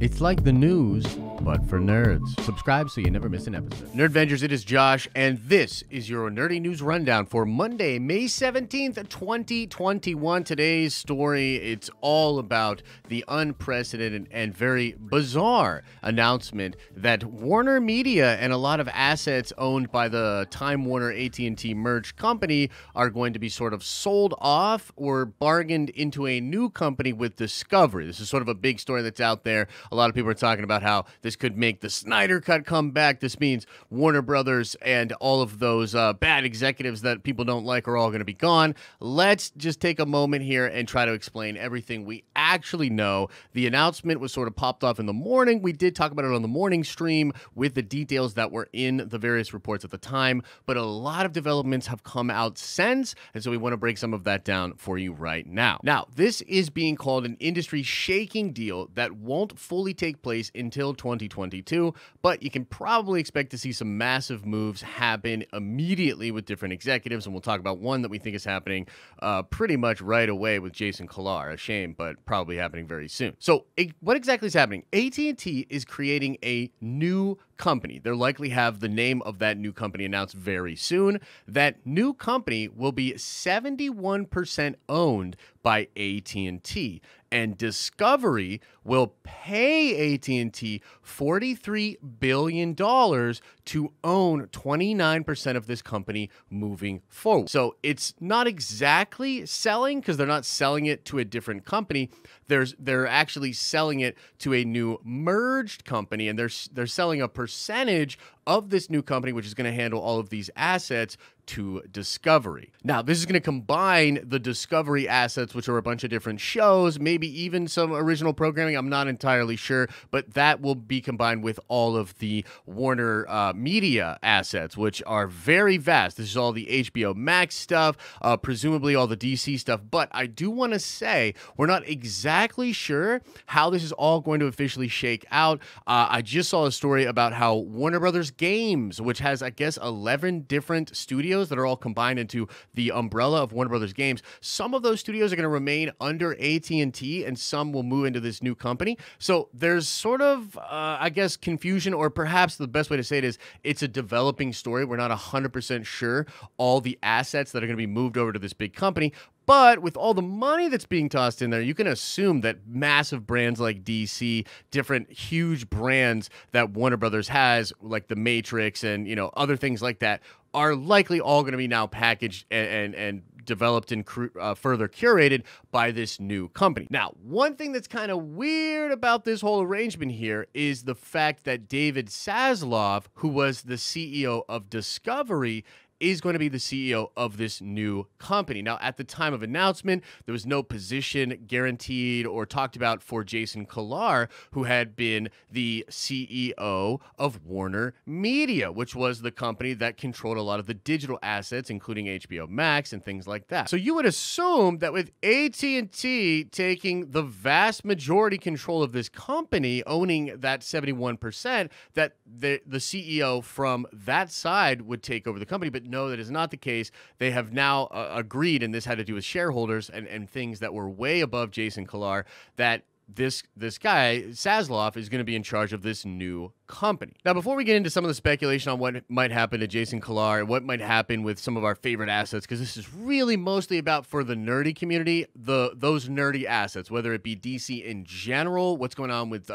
It's like the news, but for nerds. Subscribe so you never miss an episode. Nerd Vengers, it is Josh, and this is your Nerdy News Rundown for Monday, May 17th, 2021. Today's story, it's all about the unprecedented and very bizarre announcement that Warner Media and a lot of assets owned by the Time Warner AT&T merged company are going to be sort of sold off or bargained into a new company with Discovery. This is sort of a big story that's out there a lot of people are talking about how this could make the Snyder Cut come back. This means Warner Brothers and all of those uh, bad executives that people don't like are all going to be gone. Let's just take a moment here and try to explain everything we actually know. The announcement was sort of popped off in the morning. We did talk about it on the morning stream with the details that were in the various reports at the time, but a lot of developments have come out since. And so we want to break some of that down for you right now. Now, this is being called an industry shaking deal that won't fully fully take place until 2022, but you can probably expect to see some massive moves happen immediately with different executives. And we'll talk about one that we think is happening uh, pretty much right away with Jason Kilar. A shame, but probably happening very soon. So, what exactly is happening? AT&T is creating a new company. They'll likely have the name of that new company announced very soon. That new company will be 71% owned by AT&T and Discovery will pay AT&T 43 billion dollars to own 29% of this company moving forward. So it's not exactly selling cuz they're not selling it to a different company there's they're actually selling it to a new merged company and they're they're selling a percentage of this new company which is going to handle all of these assets to Discovery. Now, this is going to combine the Discovery assets, which are a bunch of different shows, maybe even some original programming. I'm not entirely sure, but that will be combined with all of the Warner uh, Media assets, which are very vast. This is all the HBO Max stuff, uh, presumably all the DC stuff. But I do want to say we're not exactly exactly sure how this is all going to officially shake out. Uh, I just saw a story about how Warner Brothers Games, which has, I guess, 11 different studios that are all combined into the umbrella of Warner Brothers Games, some of those studios are going to remain under AT&T and some will move into this new company. So there's sort of, uh, I guess, confusion or perhaps the best way to say it is it's a developing story. We're not 100% sure all the assets that are going to be moved over to this big company, but with all the money that's being tossed in there, you can assume that massive brands like DC, different huge brands that Warner Brothers has, like The Matrix and you know other things like that, are likely all going to be now packaged and and, and developed and uh, further curated by this new company. Now, one thing that's kind of weird about this whole arrangement here is the fact that David Saslov, who was the CEO of Discovery, is going to be the CEO of this new company. Now, at the time of announcement, there was no position guaranteed or talked about for Jason Kilar, who had been the CEO of Warner Media, which was the company that controlled a lot of the digital assets, including HBO Max and things like that. So you would assume that with AT&T taking the vast majority control of this company, owning that 71%, that the, the CEO from that side would take over the company, but no, that is not the case. They have now uh, agreed, and this had to do with shareholders and, and things that were way above Jason Kilar, that this this guy Sasloff is going to be in charge of this new company. Now, before we get into some of the speculation on what might happen to Jason Kilar and what might happen with some of our favorite assets, because this is really mostly about for the nerdy community, the those nerdy assets, whether it be DC in general, what's going on with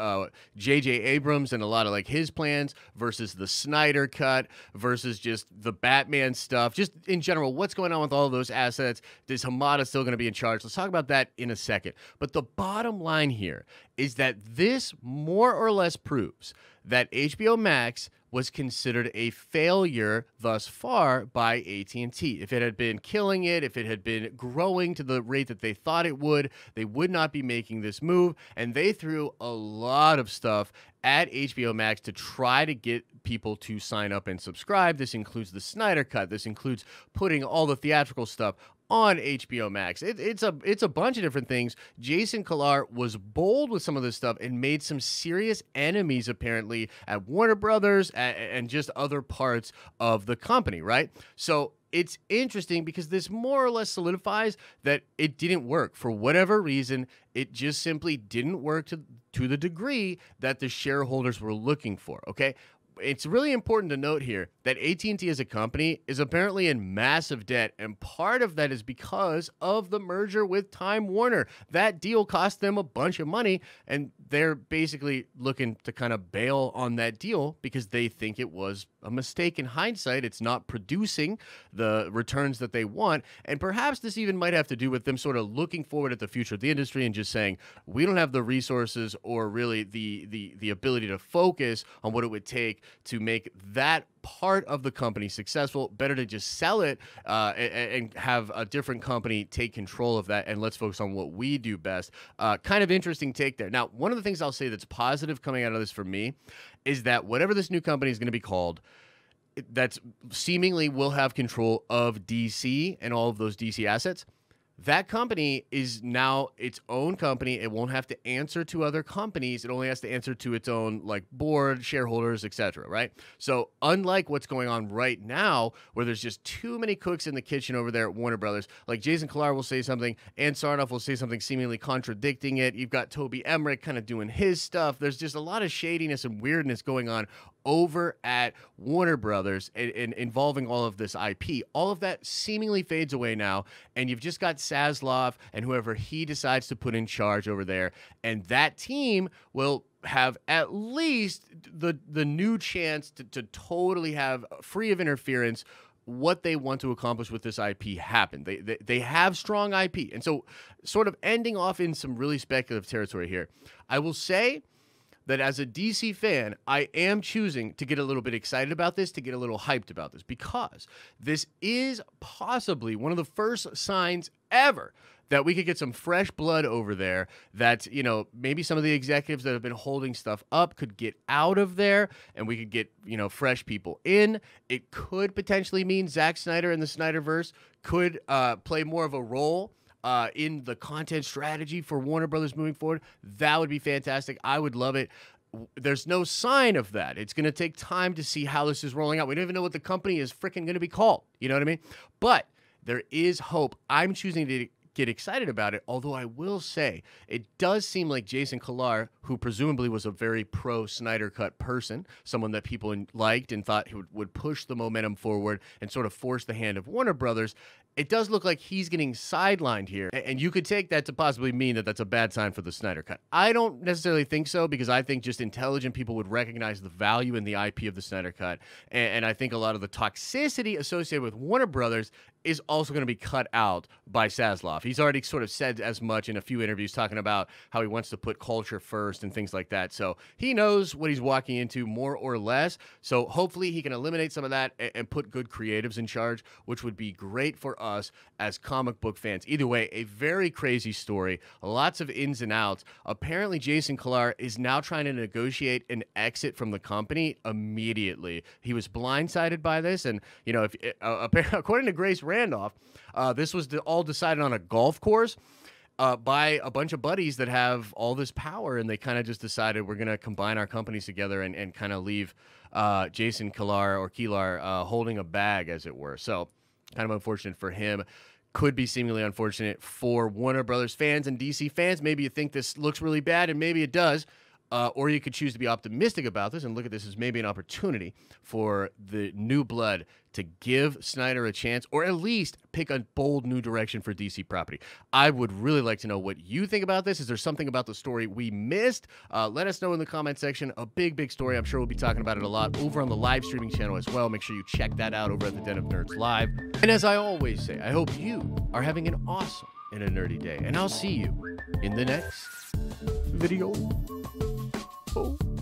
J.J. Uh, Abrams and a lot of like his plans versus the Snyder cut versus just the Batman stuff, just in general, what's going on with all those assets? Is Hamada still going to be in charge? Let's talk about that in a second. But the bottom line here is that this more or less proves that HBO Max was considered a failure thus far by AT&T. If it had been killing it, if it had been growing to the rate that they thought it would, they would not be making this move and they threw a lot of stuff at HBO Max to try to get people to sign up and subscribe. This includes the Snyder Cut. This includes putting all the theatrical stuff on HBO Max. It, it's a it's a bunch of different things. Jason Kilar was bold with some of this stuff and made some serious enemies apparently at Warner Brothers and, and just other parts of the company, right? So it's interesting because this more or less solidifies that it didn't work for whatever reason. It just simply didn't work to, to the degree that the shareholders were looking for. Okay. It's really important to note here that AT&T as a company is apparently in massive debt and part of that is because of the merger with Time Warner. That deal cost them a bunch of money and they're basically looking to kind of bail on that deal because they think it was a mistake in hindsight. It's not producing the returns that they want and perhaps this even might have to do with them sort of looking forward at the future of the industry and just saying we don't have the resources or really the the the ability to focus on what it would take to make that part of the company successful. Better to just sell it uh, and, and, have a different company take control of that. And let's focus on what we do best. Uh, kind of interesting take there. Now, one of the things I'll say that's positive coming out of this for me is that whatever this new company is going to be called, that's seemingly will have control of DC and all of those DC assets that company is now its own company. It won't have to answer to other companies. It only has to answer to its own like board, shareholders, etc. Right. So unlike what's going on right now, where there's just too many cooks in the kitchen over there at Warner Brothers, like Jason Kilar will say something, and Sarnoff will say something seemingly contradicting it. You've got Toby Emmerich kind of doing his stuff. There's just a lot of shadiness and weirdness going on over at Warner Brothers and, and, involving all of this IP. All of that seemingly fades away now, and you've just got Saslov and whoever he decides to put in charge over there, and that team will have at least the the new chance to, to totally have uh, free of interference what they want to accomplish with this IP happen. They, they they have strong IP. And so sort of ending off in some really speculative territory here. I will say that as a DC fan, I am choosing to get a little bit excited about this, to get a little hyped about this, because this is possibly one of the first signs ever that we could get some fresh blood over there that you know maybe some of the executives that have been holding stuff up could get out of there and we could get you know fresh people in it could potentially mean Zack Snyder and the Snyderverse could uh, play more of a role uh, in the content strategy for Warner Brothers moving forward, that would be fantastic. I would love it there's no sign of that. It's going to take time to see how this is rolling out. We don't even know what the company is freaking going to be called. You know what I mean? But there is hope. I'm choosing to get excited about it. Although I will say, it does seem like Jason Kilar, who presumably was a very pro Snyder Cut person, someone that people liked and thought would push the momentum forward and sort of force the hand of Warner Brothers, it does look like he's getting sidelined here. And you could take that to possibly mean that that's a bad sign for the Snyder Cut. I don't necessarily think so because I think just intelligent people would recognize the value in the IP of the Snyder Cut. And I think a lot of the toxicity associated with Warner Brothers is also going to be cut out by Sazlov. He's already sort of said as much in a few interviews, talking about how he wants to put culture first and things like that. So he knows what he's walking into more or less. So hopefully he can eliminate some of that and, put good creatives in charge, which would be great for us as comic book fans. Either way, a very crazy story, lots of ins and outs. Apparently, Jason Kilar is now trying to negotiate an exit from the company immediately. He was blindsided by this, and you know, if uh, according to Grace Ray Randolph. Uh, this was all decided on a golf course. Uh, by a bunch of buddies that have all this power, and they kind of just decided we're going to combine our companies together and, and kind of leave uh, Jason Kilar or Kilar uh, holding a bag, as it were. So, kind of unfortunate for him. Could be seemingly unfortunate for Warner Brothers fans and DC fans. Maybe you think this looks really bad, and maybe it does. Uh, or you could choose to be optimistic about this and look at this as maybe an opportunity for the new blood to give Snyder a chance or at least pick a bold new direction for DC property. I would really like to know what you think about this. Is there something about the story we missed? Uh, let us know in the comment section. A big, big story. I'm sure we'll be talking about it a lot over on the live streaming channel as well. Make sure you check that out over at the Den of Nerds Live. And as I always say, I hope you are having an awesome and a nerdy day. And I'll see you in the next video successful.